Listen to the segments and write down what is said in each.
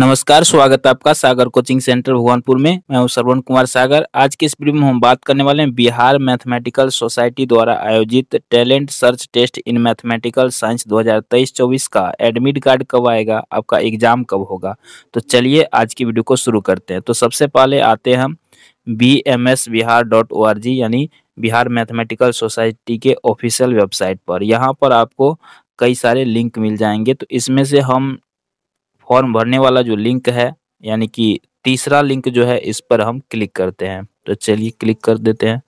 नमस्कार स्वागत है आपका सागर कोचिंग सेंटर भगवानपुर में मैं हूं श्रवण कुमार सागर आज के इस वीडियो में हम बात करने वाले हैं बिहार मैथमेटिकल सोसाइटी द्वारा आयोजित talent search test in mathematical science 2023-24 का एडमिट कार्ड कब आएगा आपका एग्जाम कब होगा तो चलिए आज की वीडियो को शुरू करते हैं तो सबसे पहले आते हैं हम बी यानी बिहार मैथमेटिकल सोसाइटी के ऑफिशियल वेबसाइट पर यहाँ पर आपको कई सारे लिंक मिल जाएंगे तो इसमें से हम फॉर्म भरने वाला जो लिंक है यानी कि तीसरा लिंक जो है इस पर हम क्लिक करते हैं तो चलिए क्लिक कर देते हैं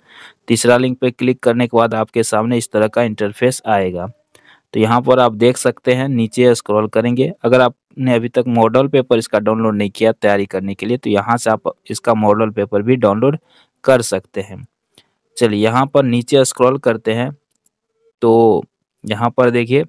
तीसरा लिंक पर क्लिक करने के बाद आपके सामने इस तरह का इंटरफेस आएगा तो यहाँ पर आप देख सकते हैं नीचे स्क्रॉल करेंगे अगर आपने अभी तक मॉडल पेपर इसका डाउनलोड नहीं किया तैयारी करने के लिए तो यहाँ से आप इसका मॉडल पेपर भी डाउनलोड कर सकते हैं चलिए यहाँ पर नीचे स्क्रॉल करते हैं तो यहाँ पर देखिए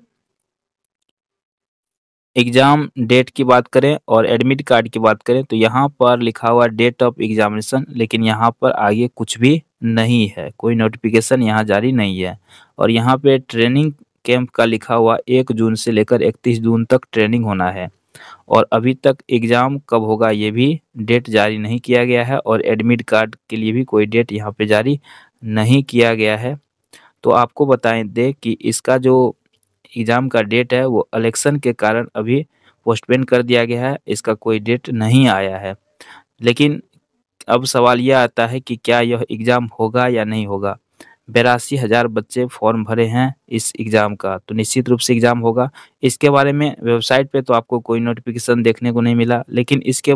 एग्जाम डेट की बात करें और एडमिट कार्ड की बात करें तो यहाँ पर लिखा हुआ डेट ऑफ एग्जामिनेशन लेकिन यहाँ पर आगे कुछ भी नहीं है कोई नोटिफिकेशन यहाँ जारी नहीं है और यहाँ पे ट्रेनिंग कैंप का लिखा हुआ एक जून से लेकर इकतीस जून तक ट्रेनिंग होना है और अभी तक एग्ज़ाम कब होगा ये भी डेट जारी नहीं किया गया है और एडमिट कार्ड के लिए भी कोई डेट यहाँ पे जारी नहीं किया गया है तो आपको बताएं दें कि इसका जो एग्ज़ाम का डेट है वो इलेक्शन के कारण अभी पोस्टपेन कर दिया गया है इसका कोई डेट नहीं आया है लेकिन अब सवाल यह आता है कि क्या यह एग्ज़ाम होगा या नहीं होगा बेरासी हज़ार बच्चे फॉर्म भरे हैं इस एग्ज़ाम का तो निश्चित रूप से एग्ज़ाम होगा इसके बारे में वेबसाइट पे तो आपको कोई नोटिफिकेशन देखने को नहीं मिला लेकिन इसके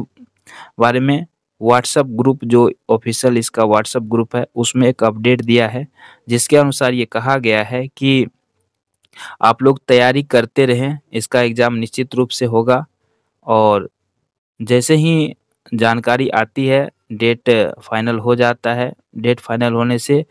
बारे में व्हाट्सएप ग्रुप जो ऑफिशियल इसका व्हाट्सएप ग्रुप है उसमें एक अपडेट दिया है जिसके अनुसार ये कहा गया है कि आप लोग तैयारी करते रहें इसका एग्ज़ाम निश्चित रूप से होगा और जैसे ही जानकारी आती है डेट फाइनल हो जाता है डेट फाइनल होने से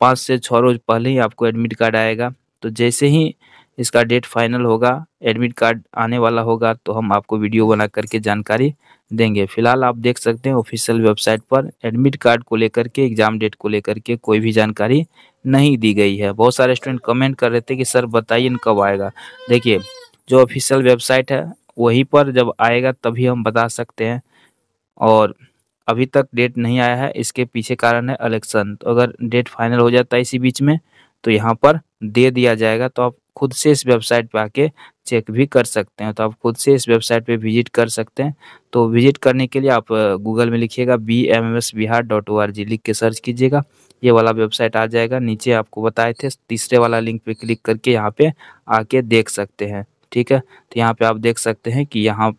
पाँच से छः रोज पहले ही आपको एडमिट कार्ड आएगा तो जैसे ही इसका डेट फाइनल होगा एडमिट कार्ड आने वाला होगा तो हम आपको वीडियो बना करके जानकारी देंगे फिलहाल आप देख सकते हैं ऑफिशियल वेबसाइट पर एडमिट कार्ड को लेकर के एग्ज़ाम डेट को लेकर के कोई भी जानकारी नहीं दी गई है बहुत सारे स्टूडेंट कमेंट कर रहे थे कि सर बताइए कब आएगा देखिए जो ऑफिशियल वेबसाइट है वहीं पर जब आएगा तभी हम बता सकते हैं और अभी तक डेट नहीं आया है इसके पीछे कारण है इलेक्शन तो अगर डेट फाइनल हो जाता है इसी बीच में तो यहाँ पर दे दिया जाएगा तो आप खुद से इस वेबसाइट पर आके चेक भी कर सकते हैं तो आप खुद से इस वेबसाइट पे विजिट कर सकते हैं तो विजिट करने के लिए आप गूगल में लिखिएगा B M M S Bihar dot O R G लिख के सर्च कीजिएगा ये वाला वेबसाइट आ जाएगा नीचे आपको बताए थे तीसरे वाला लिंक पे क्लिक करके यहाँ पे आके देख सकते हैं ठीक है तो यहाँ पे आप देख सकते हैं कि यहाँ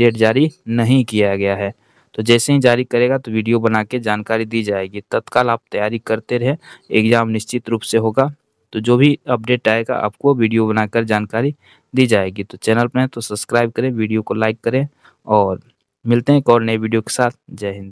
डेट जारी नहीं किया गया है तो जैसे ही जारी करेगा तो वीडियो बना के जानकारी दी जाएगी तत्काल आप तैयारी करते रहें एग्ज़ाम निश्चित रूप से होगा तो जो भी अपडेट आएगा आपको वीडियो बनाकर जानकारी दी जाएगी तो चैनल पर हैं तो सब्सक्राइब करें वीडियो को लाइक करें और मिलते हैं एक और नए वीडियो के साथ जय हिंद